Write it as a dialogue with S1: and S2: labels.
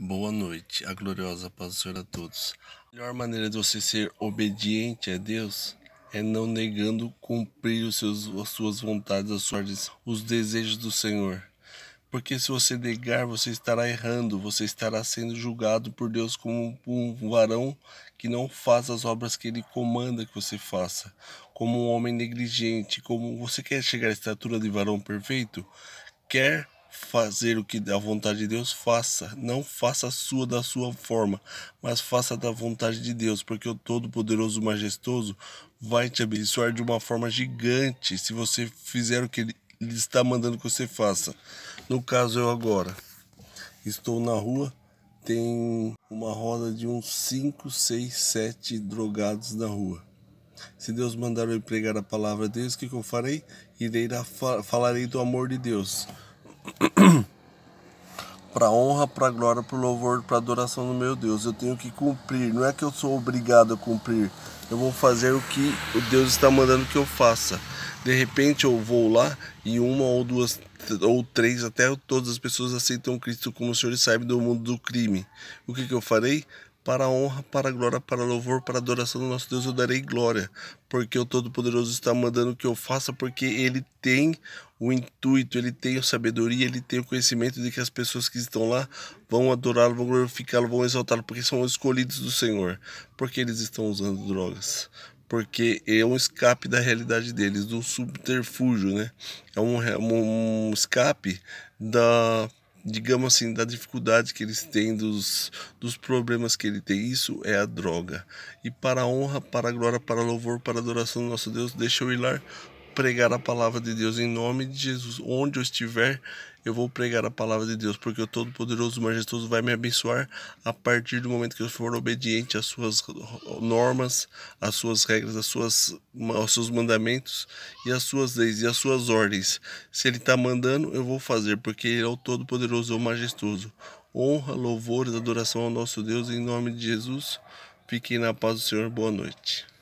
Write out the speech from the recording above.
S1: Boa noite, a gloriosa paz do Senhor a todos. A melhor maneira de você ser obediente a Deus é não negando cumprir os seus, as suas vontades, as suas os desejos do Senhor. Porque se você negar, você estará errando, você estará sendo julgado por Deus como um varão que não faz as obras que ele comanda que você faça, como um homem negligente, como você quer chegar à estatura de varão perfeito, quer fazer o que a vontade de Deus faça, não faça a sua da sua forma, mas faça da vontade de Deus, porque o Todo-Poderoso Majestoso vai te abençoar de uma forma gigante se você fizer o que ele, está mandando que você faça. No caso eu agora estou na rua, tem uma roda de uns 5, 6, 7 drogados na rua. Se Deus mandar eu pregar a palavra deles, o que, que eu farei? Irei falarei do amor de Deus para honra, para glória, para louvor, para adoração do meu Deus. Eu tenho que cumprir, não é que eu sou obrigado a cumprir. Eu vou fazer o que o Deus está mandando que eu faça. De repente eu vou lá e uma ou duas ou três, até todas as pessoas aceitam Cristo como o Senhor e do mundo do crime. O que, que eu farei? para a honra, para a glória, para a louvor, para a adoração do nosso Deus eu darei glória, porque o Todo-Poderoso está mandando que eu faça, porque ele tem o intuito, ele tem a sabedoria, ele tem o conhecimento de que as pessoas que estão lá vão adorá-lo, vão glorificá-lo, vão exaltá-lo, porque são escolhidos do Senhor, porque eles estão usando drogas, porque é um escape da realidade deles, do subterfúgio, né? É, é um, um escape da digamos assim, da dificuldade que eles têm, dos, dos problemas que ele tem. Isso é a droga. E para a honra, para a glória, para a louvor, para a adoração do nosso Deus, deixa eu ir lá pregar a palavra de Deus em nome de Jesus. Onde eu estiver, eu vou pregar a palavra de Deus, porque o Todo-Poderoso, Majestoso vai me abençoar a partir do momento que eu for obediente às suas normas, às suas regras, às suas, aos seus mandamentos e às suas leis e às suas ordens. Se Ele está mandando, eu vou fazer, porque Ele é o Todo-Poderoso, é o Majestoso. Honra, louvores, adoração ao nosso Deus, em nome de Jesus. Fiquem na paz do Senhor, boa noite.